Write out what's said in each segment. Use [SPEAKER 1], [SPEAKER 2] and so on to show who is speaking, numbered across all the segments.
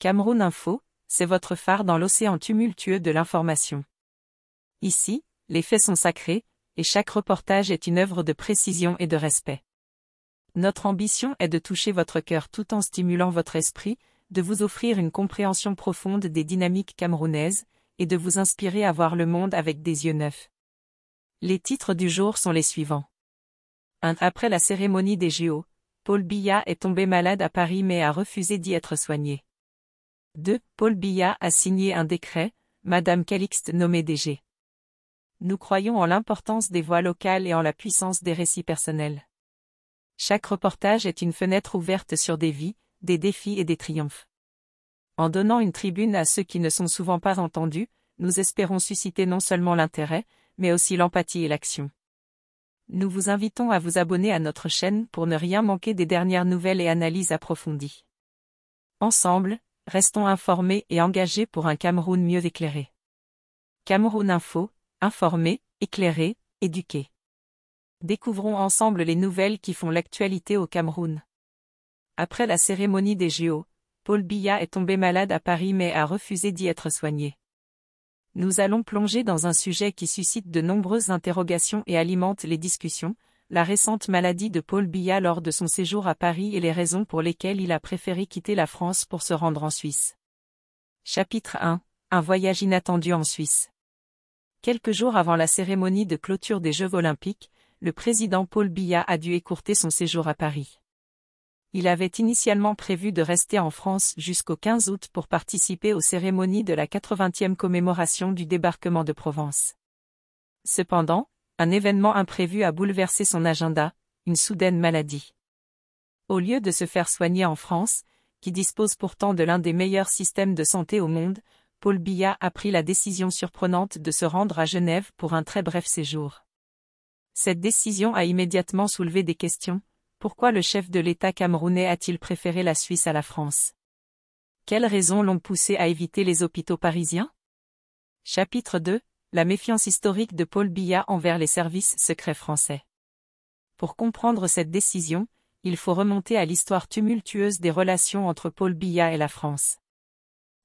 [SPEAKER 1] Cameroun Info, c'est votre phare dans l'océan tumultueux de l'information. Ici, les faits sont sacrés, et chaque reportage est une œuvre de précision et de respect. Notre ambition est de toucher votre cœur tout en stimulant votre esprit, de vous offrir une compréhension profonde des dynamiques camerounaises, et de vous inspirer à voir le monde avec des yeux neufs. Les titres du jour sont les suivants. Après la cérémonie des JO, Paul Biya est tombé malade à Paris mais a refusé d'y être soigné. 2. Paul Biya a signé un décret, Madame Calixte nommée DG. Nous croyons en l'importance des voix locales et en la puissance des récits personnels. Chaque reportage est une fenêtre ouverte sur des vies, des défis et des triomphes. En donnant une tribune à ceux qui ne sont souvent pas entendus, nous espérons susciter non seulement l'intérêt, mais aussi l'empathie et l'action. Nous vous invitons à vous abonner à notre chaîne pour ne rien manquer des dernières nouvelles et analyses approfondies. Ensemble, Restons informés et engagés pour un Cameroun mieux éclairé. Cameroun Info, informé, éclairé, éduqué. Découvrons ensemble les nouvelles qui font l'actualité au Cameroun. Après la cérémonie des JO, Paul Biya est tombé malade à Paris mais a refusé d'y être soigné. Nous allons plonger dans un sujet qui suscite de nombreuses interrogations et alimente les discussions, la récente maladie de Paul Biya lors de son séjour à Paris et les raisons pour lesquelles il a préféré quitter la France pour se rendre en Suisse. Chapitre 1 Un voyage inattendu en Suisse. Quelques jours avant la cérémonie de clôture des Jeux olympiques, le président Paul Biya a dû écourter son séjour à Paris. Il avait initialement prévu de rester en France jusqu'au 15 août pour participer aux cérémonies de la 80e commémoration du débarquement de Provence. Cependant, un événement imprévu a bouleversé son agenda, une soudaine maladie. Au lieu de se faire soigner en France, qui dispose pourtant de l'un des meilleurs systèmes de santé au monde, Paul Biya a pris la décision surprenante de se rendre à Genève pour un très bref séjour. Cette décision a immédiatement soulevé des questions. Pourquoi le chef de l'État camerounais a-t-il préféré la Suisse à la France Quelles raisons l'ont poussé à éviter les hôpitaux parisiens Chapitre 2 la méfiance historique de Paul Biya envers les services secrets français. Pour comprendre cette décision, il faut remonter à l'histoire tumultueuse des relations entre Paul Biya et la France.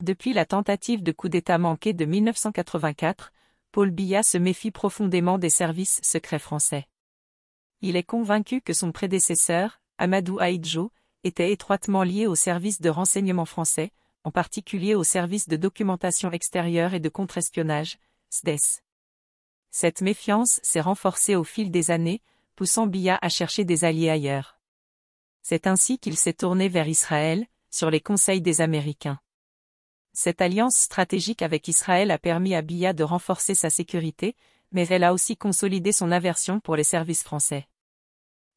[SPEAKER 1] Depuis la tentative de coup d'État manqué de 1984, Paul Biya se méfie profondément des services secrets français. Il est convaincu que son prédécesseur, Amadou Aïdjo était étroitement lié aux services de renseignement français, en particulier aux services de documentation extérieure et de contre-espionnage, cette méfiance s'est renforcée au fil des années, poussant BIA à chercher des alliés ailleurs. C'est ainsi qu'il s'est tourné vers Israël, sur les conseils des Américains. Cette alliance stratégique avec Israël a permis à Biya de renforcer sa sécurité, mais elle a aussi consolidé son aversion pour les services français.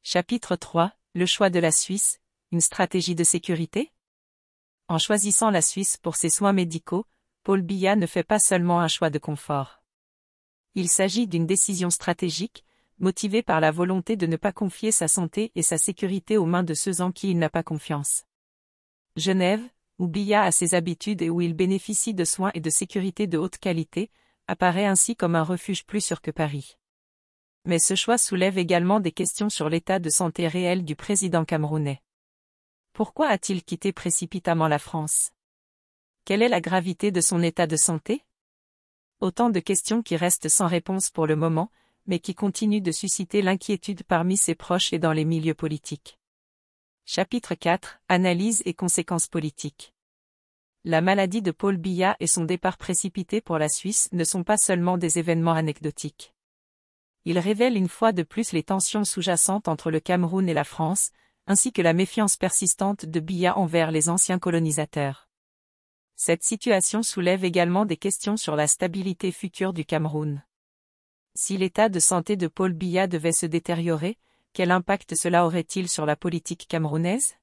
[SPEAKER 1] Chapitre 3 Le choix de la Suisse, une stratégie de sécurité En choisissant la Suisse pour ses soins médicaux, Paul Biya ne fait pas seulement un choix de confort. Il s'agit d'une décision stratégique, motivée par la volonté de ne pas confier sa santé et sa sécurité aux mains de ceux en qui il n'a pas confiance. Genève, où Biya a ses habitudes et où il bénéficie de soins et de sécurité de haute qualité, apparaît ainsi comme un refuge plus sûr que Paris. Mais ce choix soulève également des questions sur l'état de santé réel du président camerounais. Pourquoi a-t-il quitté précipitamment la France quelle est la gravité de son état de santé Autant de questions qui restent sans réponse pour le moment, mais qui continuent de susciter l'inquiétude parmi ses proches et dans les milieux politiques. Chapitre 4 Analyse et conséquences politiques La maladie de Paul Biya et son départ précipité pour la Suisse ne sont pas seulement des événements anecdotiques. Ils révèlent une fois de plus les tensions sous-jacentes entre le Cameroun et la France, ainsi que la méfiance persistante de Biya envers les anciens colonisateurs. Cette situation soulève également des questions sur la stabilité future du Cameroun. Si l'état de santé de Paul Biya devait se détériorer, quel impact cela aurait-il sur la politique camerounaise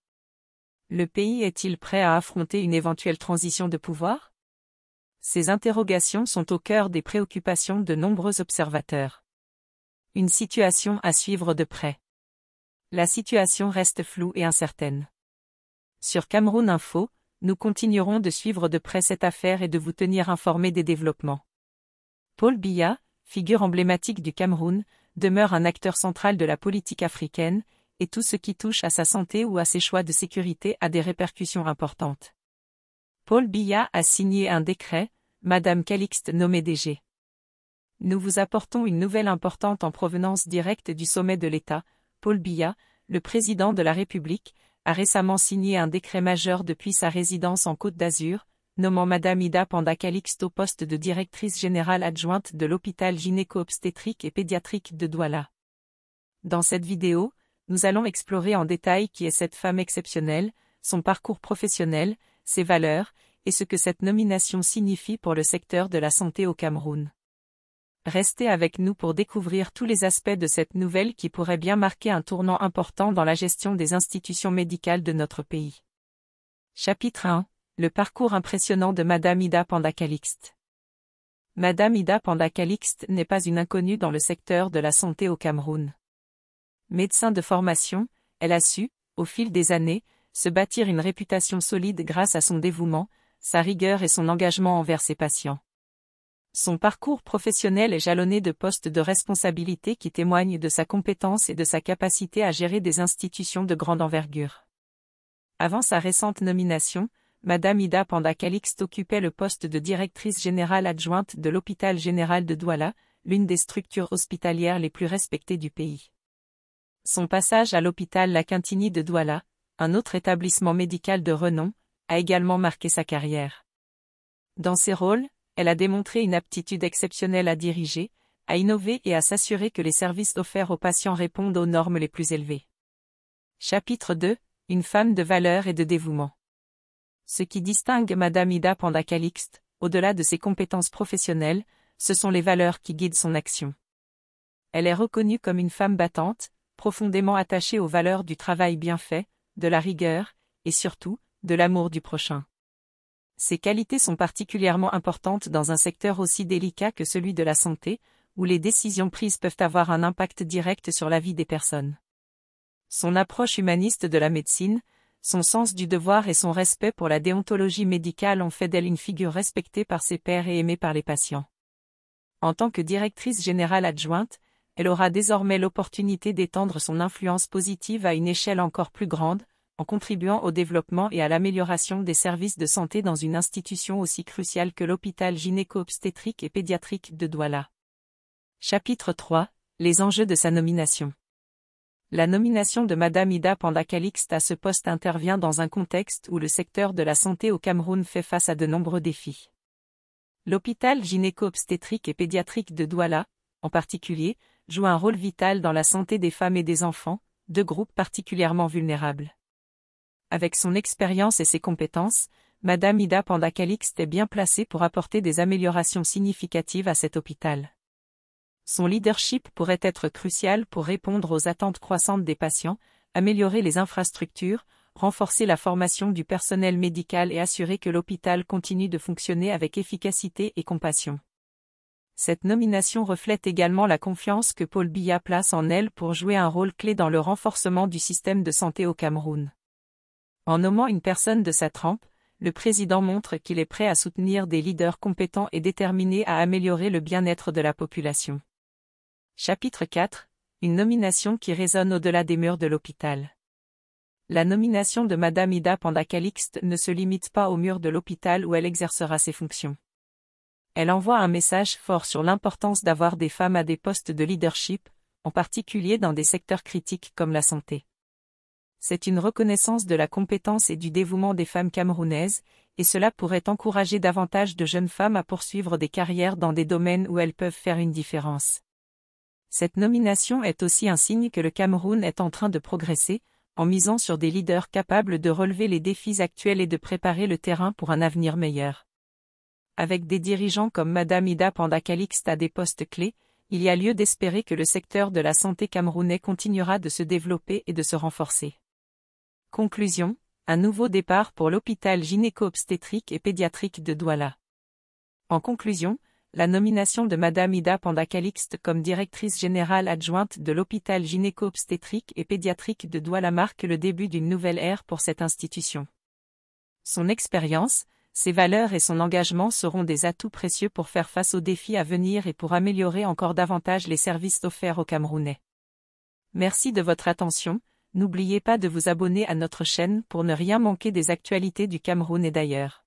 [SPEAKER 1] Le pays est-il prêt à affronter une éventuelle transition de pouvoir Ces interrogations sont au cœur des préoccupations de nombreux observateurs. Une situation à suivre de près. La situation reste floue et incertaine. Sur Cameroun Info, nous continuerons de suivre de près cette affaire et de vous tenir informés des développements. Paul Biya, figure emblématique du Cameroun, demeure un acteur central de la politique africaine, et tout ce qui touche à sa santé ou à ses choix de sécurité a des répercussions importantes. Paul Biya a signé un décret, Madame Calixte nommée DG. Nous vous apportons une nouvelle importante en provenance directe du sommet de l'État, Paul Biya, le président de la République, a récemment signé un décret majeur depuis sa résidence en Côte d'Azur, nommant Madame Ida Panda Calixte au poste de directrice générale adjointe de l'hôpital gynéco-obstétrique et pédiatrique de Douala. Dans cette vidéo, nous allons explorer en détail qui est cette femme exceptionnelle, son parcours professionnel, ses valeurs, et ce que cette nomination signifie pour le secteur de la santé au Cameroun. Restez avec nous pour découvrir tous les aspects de cette nouvelle qui pourrait bien marquer un tournant important dans la gestion des institutions médicales de notre pays. Chapitre 1. Le parcours impressionnant de Madame Ida Pandakalixte. Madame Ida Pandakalixte n'est pas une inconnue dans le secteur de la santé au Cameroun. Médecin de formation, elle a su, au fil des années, se bâtir une réputation solide grâce à son dévouement, sa rigueur et son engagement envers ses patients. Son parcours professionnel est jalonné de postes de responsabilité qui témoignent de sa compétence et de sa capacité à gérer des institutions de grande envergure. Avant sa récente nomination, Madame Ida Panda Calixte occupait le poste de directrice générale adjointe de l'hôpital général de Douala, l'une des structures hospitalières les plus respectées du pays. Son passage à l'hôpital La Quintini de Douala, un autre établissement médical de renom, a également marqué sa carrière. Dans ses rôles, elle a démontré une aptitude exceptionnelle à diriger, à innover et à s'assurer que les services offerts aux patients répondent aux normes les plus élevées. Chapitre 2 Une femme de valeur et de dévouement. Ce qui distingue Madame Ida Panda Calixte, au-delà de ses compétences professionnelles, ce sont les valeurs qui guident son action. Elle est reconnue comme une femme battante, profondément attachée aux valeurs du travail bien fait, de la rigueur, et surtout, de l'amour du prochain. Ses qualités sont particulièrement importantes dans un secteur aussi délicat que celui de la santé, où les décisions prises peuvent avoir un impact direct sur la vie des personnes. Son approche humaniste de la médecine, son sens du devoir et son respect pour la déontologie médicale ont fait d'elle une figure respectée par ses pairs et aimée par les patients. En tant que directrice générale adjointe, elle aura désormais l'opportunité d'étendre son influence positive à une échelle encore plus grande, en contribuant au développement et à l'amélioration des services de santé dans une institution aussi cruciale que l'hôpital gynéco-obstétrique et pédiatrique de Douala. Chapitre 3 Les enjeux de sa nomination. La nomination de Madame Ida Calixte à ce poste intervient dans un contexte où le secteur de la santé au Cameroun fait face à de nombreux défis. L'hôpital gynéco-obstétrique et pédiatrique de Douala, en particulier, joue un rôle vital dans la santé des femmes et des enfants, deux groupes particulièrement vulnérables avec son expérience et ses compétences, Madame Ida Pandakalix est bien placée pour apporter des améliorations significatives à cet hôpital. Son leadership pourrait être crucial pour répondre aux attentes croissantes des patients, améliorer les infrastructures, renforcer la formation du personnel médical et assurer que l'hôpital continue de fonctionner avec efficacité et compassion. Cette nomination reflète également la confiance que Paul Biya place en elle pour jouer un rôle clé dans le renforcement du système de santé au Cameroun. En nommant une personne de sa trempe, le président montre qu'il est prêt à soutenir des leaders compétents et déterminés à améliorer le bien-être de la population. Chapitre 4 Une nomination qui résonne au-delà des murs de l'hôpital. La nomination de Madame Ida Pandakalixte ne se limite pas aux murs de l'hôpital où elle exercera ses fonctions. Elle envoie un message fort sur l'importance d'avoir des femmes à des postes de leadership, en particulier dans des secteurs critiques comme la santé c'est une reconnaissance de la compétence et du dévouement des femmes camerounaises, et cela pourrait encourager davantage de jeunes femmes à poursuivre des carrières dans des domaines où elles peuvent faire une différence. Cette nomination est aussi un signe que le Cameroun est en train de progresser, en misant sur des leaders capables de relever les défis actuels et de préparer le terrain pour un avenir meilleur. Avec des dirigeants comme Madame Ida Calixte à des postes clés, il y a lieu d'espérer que le secteur de la santé camerounais continuera de se développer et de se renforcer. Conclusion, un nouveau départ pour l'hôpital gynéco-obstétrique et pédiatrique de Douala. En conclusion, la nomination de Madame Ida Pandakalixte comme directrice générale adjointe de l'hôpital gynéco-obstétrique et pédiatrique de Douala marque le début d'une nouvelle ère pour cette institution. Son expérience, ses valeurs et son engagement seront des atouts précieux pour faire face aux défis à venir et pour améliorer encore davantage les services offerts aux Camerounais. Merci de votre attention. N'oubliez pas de vous abonner à notre chaîne pour ne rien manquer des actualités du Cameroun et d'ailleurs.